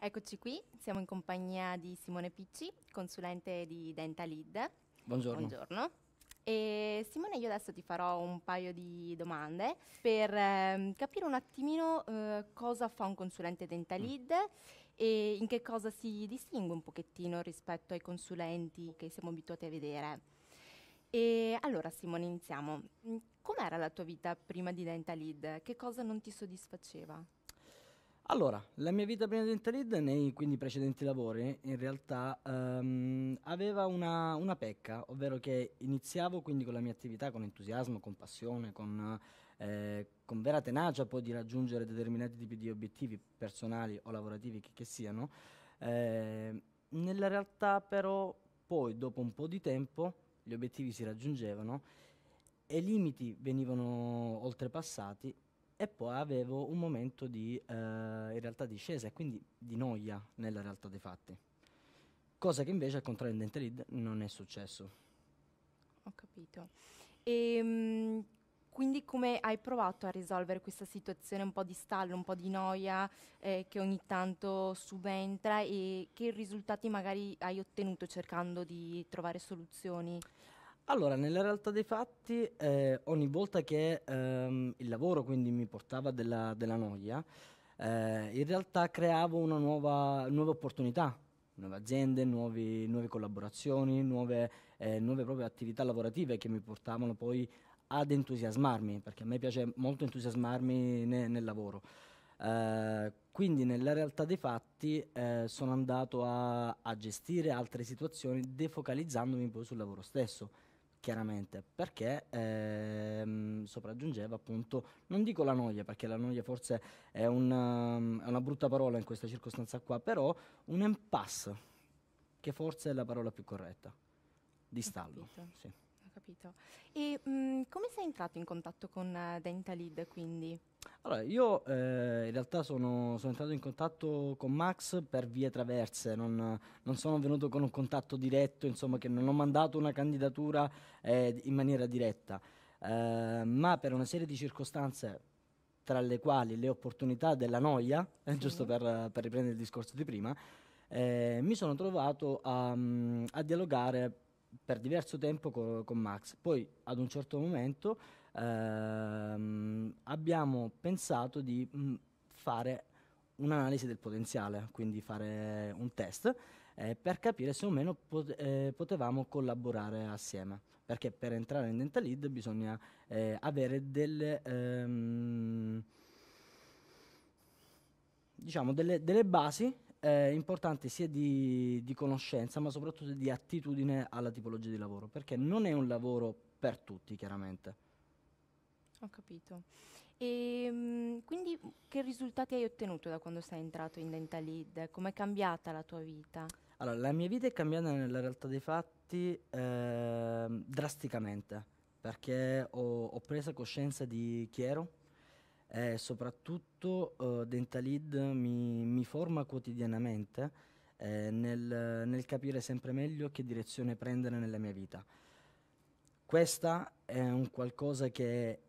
Eccoci qui, siamo in compagnia di Simone Picci, consulente di Dentalid. Buongiorno. Buongiorno. E Simone, io adesso ti farò un paio di domande per eh, capire un attimino eh, cosa fa un consulente Dentalid mm. e in che cosa si distingue un pochettino rispetto ai consulenti che siamo abituati a vedere. E allora Simone, iniziamo. Mm, com'era la tua vita prima di Dentalid? Che cosa non ti soddisfaceva? Allora, la mia vita prima di Entarid, nei quindi precedenti lavori, in realtà ehm, aveva una, una, pecca, ovvero che iniziavo quindi con la mia attività con entusiasmo, con passione, con, eh, con vera tenacia poi di raggiungere determinati tipi di obiettivi personali o lavorativi che, che siano. Eh, nella realtà però poi dopo un po' di tempo gli obiettivi si raggiungevano e i limiti venivano oltrepassati e poi avevo un momento di, eh, in realtà di e quindi di noia nella realtà dei fatti. Cosa che invece al contrario in Dental Lead non è successo. Ho capito. E, ehm, quindi come hai provato a risolvere questa situazione un po' di stallo, un po' di noia eh, che ogni tanto subentra e che risultati magari hai ottenuto cercando di trovare soluzioni? Allora, nella realtà dei fatti, eh, ogni volta che ehm, il lavoro quindi mi portava della, della noia, eh, in realtà creavo una nuova, nuove opportunità, nuove aziende, nuovi, nuove collaborazioni, nuove, eh, nuove proprio attività lavorative che mi portavano poi ad entusiasmarmi, perché a me piace molto entusiasmarmi ne, nel lavoro. Uh, quindi nella realtà dei fatti uh, sono andato a, a, gestire altre situazioni defocalizzandomi poi sul lavoro stesso chiaramente, perché ehm, sopraggiungeva appunto, non dico la noia, perché la noia forse è una, ehm, è una brutta parola in questa circostanza qua, però un impasse, che forse è la parola più corretta, di stallo. Sì. Ho capito. E mh, mhmm, come sei entrato in contatto con uh, eh, Dentalid quindi? Allora, io eh, in realtà sono, sono, entrato in contatto con Max per vie traverse, non, non, sono venuto con un contatto diretto, insomma che non ho mandato una candidatura eh, in maniera diretta, eh, ma per una serie di circostanze tra le quali le opportunità della noia, eh, sì. giusto per, per, riprendere il discorso di prima, eh, mi sono trovato a, mm, a, dialogare per diverso tempo co- con Max. Poi ad un certo momento ehm, abbiamo pensato di mh, mm, fare un'analisi del potenziale, quindi fare un test eh, per capire se o meno pot- eh, potevamo collaborare assieme, perché per entrare in Dental Lead bisogna eh, avere delle... Ehm, diciamo delle, delle basi eh, importanti sia di, di, conoscenza ma soprattutto di attitudine alla tipologia di lavoro perché non è un lavoro per tutti chiaramente ho capito. E ehm, quindi che risultati hai ottenuto da quando sei entrato in Dental Lead? Com'è cambiata la tua vita? Allora, la mia vita è cambiata nella realtà dei fatti eh, drasticamente, perché ho, ho preso coscienza di chi ero, e soprattutto eh, Dentalid mi, mi, forma quotidianamente eh, nel, nel, capire sempre meglio che direzione prendere nella mia vita. Questa è un qualcosa che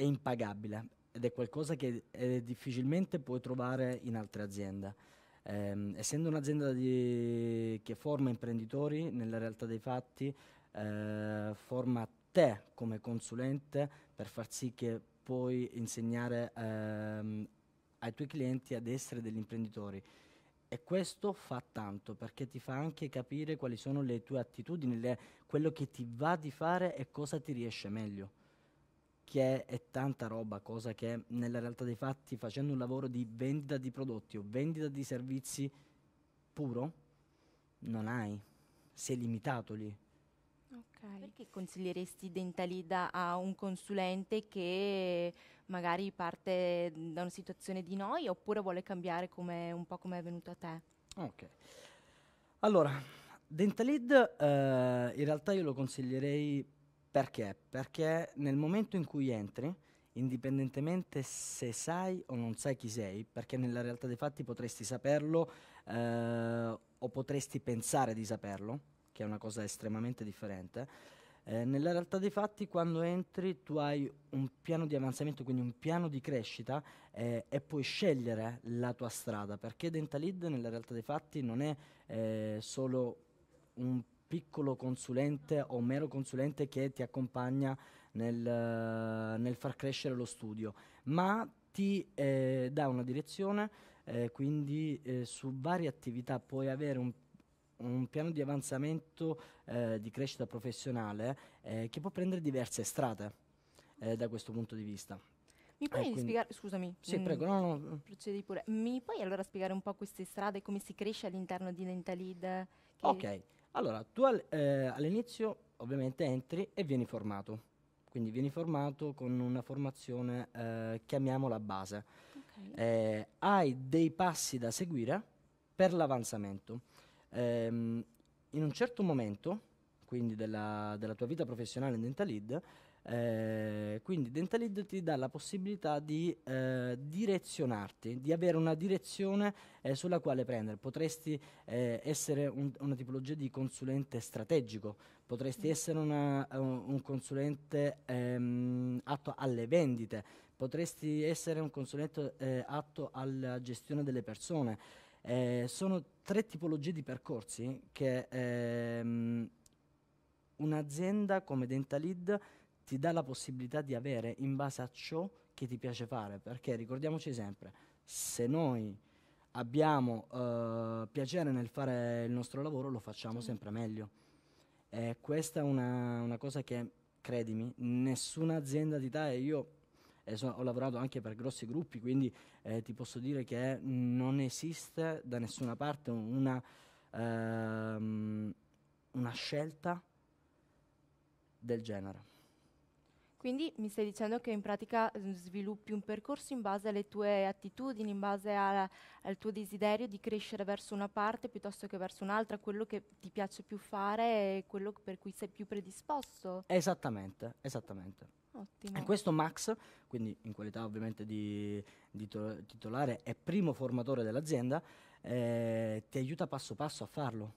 è impagabile ed è qualcosa che eh, difficilmente puoi trovare in altre aziende. Eh, essendo un'azienda di, che forma imprenditori, nella realtà dei fatti, eh, forma te come consulente per far sì che puoi insegnare ehm, ai tuoi clienti ad essere degli imprenditori. E questo fa tanto perché ti fa anche capire quali sono le tue attitudini, le, quello che ti va di fare e cosa ti riesce meglio che è tanta roba, cosa che nella realtà dei fatti facendo un lavoro di vendita di prodotti o vendita di servizi puro non hai, sei limitato lì. Okay. Perché consiglieresti Dentalida a un consulente che magari parte da una situazione di noi oppure vuole cambiare come, un po' come è venuto a te? Ok. Allora, Dentalid eh, in realtà io lo consiglierei perché? Perché nel momento in cui entri, indipendentemente se sai o non sai chi sei, perché nella realtà dei fatti potresti saperlo eh, o potresti pensare di saperlo, che è una cosa estremamente differente, eh, nella realtà dei fatti quando entri tu hai un piano di avanzamento, quindi un piano di crescita eh, e puoi scegliere la tua strada, perché Dentalid nella realtà dei fatti non è eh, solo un piano piccolo consulente o mero consulente che ti accompagna nel, nel far crescere lo studio, ma ti eh, dà una direzione, eh, quindi eh, su varie attività puoi avere un, un piano di avanzamento eh, di crescita professionale eh, che può prendere diverse strade eh, da questo punto di vista. Mi puoi eh, spiegare, scusami, sì, mh, mm, prego, no, no. procedi pure. Mi puoi allora spiegare un po' queste strade, come si cresce all'interno di Dental Lead? Ok, allora, tu al, eh, all'inizio ovviamente entri e vieni formato, quindi vieni formato con una formazione, eh, chiamiamola base. Okay. Eh, hai dei passi da seguire per l'avanzamento. Ehm, in un certo momento, quindi della, della tua vita professionale in Dental Lead, eh, quindi Dentalid ti dà la possibilità di eh, direzionarti, di avere una direzione eh, sulla quale prendere. Potresti eh, essere un, una tipologia di consulente strategico, potresti mm. essere una, un, un, consulente ehm, atto alle vendite, potresti essere un consulente eh, atto alla gestione delle persone. Eh, sono tre tipologie di percorsi che ehm, un'azienda come Dentalid ti dà la possibilità di avere in base a ciò che ti piace fare, perché ricordiamoci sempre, se noi abbiamo eh, piacere nel fare il nostro lavoro, lo facciamo sì. sempre meglio. E questa è una, una, cosa che, credimi, nessuna azienda d'Italia, io eh, so, ho lavorato anche per grossi gruppi, quindi eh, ti posso dire che non esiste da nessuna parte una, ehm, una scelta del genere. Quindi mi stai dicendo che in pratica mm, sviluppi un percorso in base alle tue attitudini, in base a, al tuo desiderio di crescere verso una parte piuttosto che verso un'altra, quello che ti piace più fare e quello per cui sei più predisposto. Esattamente, esattamente. Ottimo. E questo Max, quindi in qualità ovviamente di, di to- titolare e primo formatore dell'azienda, eh, ti aiuta passo passo a farlo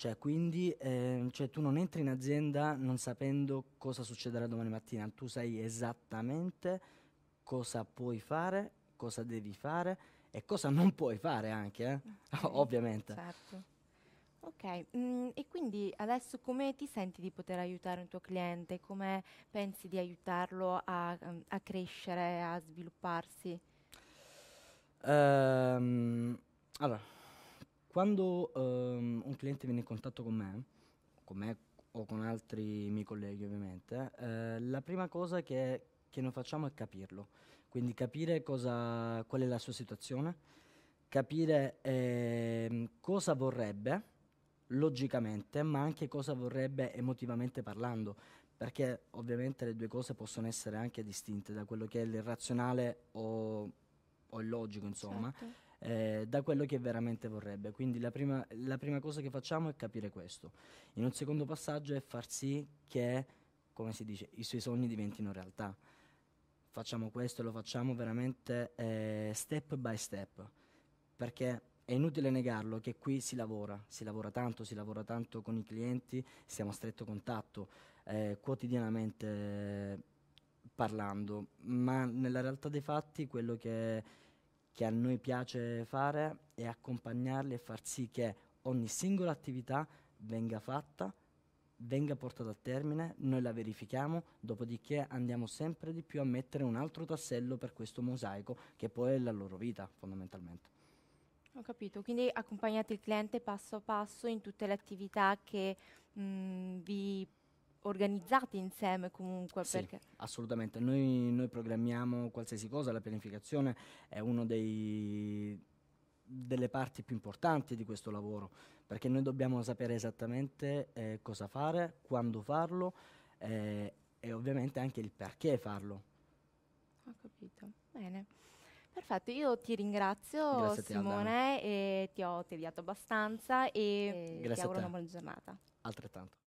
cioè, quindi eh, cioè, tu non entri in azienda non sapendo cosa succederà domani mattina, tu sai esattamente cosa puoi fare, cosa devi fare e cosa non puoi fare anche, eh? okay. ovviamente. Certo. Ok, mm, e quindi adesso come ti senti di poter aiutare un tuo cliente? Come pensi di aiutarlo a, mm, a crescere, a svilupparsi? Um, allora, quando ehm, un cliente viene in contatto con me, con me o con altri miei colleghi ovviamente, eh, la prima cosa che, che, noi facciamo è capirlo, quindi capire cosa, qual è la sua situazione, capire ehm, cosa vorrebbe logicamente, ma anche cosa vorrebbe emotivamente parlando, perché ovviamente le due cose possono essere anche distinte da quello che è l'irrazionale o, o il logico, insomma. Certo eh, da quello che veramente vorrebbe. Quindi la prima, la prima cosa che facciamo è capire questo. In un secondo passaggio è far sì che, come si dice, i suoi sogni diventino realtà. Facciamo questo, lo facciamo veramente eh, step by step, perché è inutile negarlo che qui si lavora, si lavora tanto, si lavora tanto con i clienti, siamo a stretto contatto eh, quotidianamente eh, parlando, ma nella realtà dei fatti quello che che a noi piace fare è accompagnarli e far sì che ogni singola attività venga fatta, venga portata a termine, noi la verifichiamo, dopodiché andiamo sempre di più a mettere un altro tassello per questo mosaico che poi è la loro vita fondamentalmente. Ho capito, quindi accompagnate il cliente passo passo in tutte le attività che mh, vi organizzati insieme comunque. Sì, assolutamente, noi, noi programmiamo qualsiasi cosa, la pianificazione è una delle parti più importanti di questo lavoro, perché noi dobbiamo sapere esattamente eh, cosa fare, quando farlo eh, e ovviamente anche il perché farlo. Ho capito, bene. Perfetto, io ti ringrazio Grazie Simone, te, e ti ho tediato abbastanza e Grazie ti auguro una buona giornata. Altrettanto.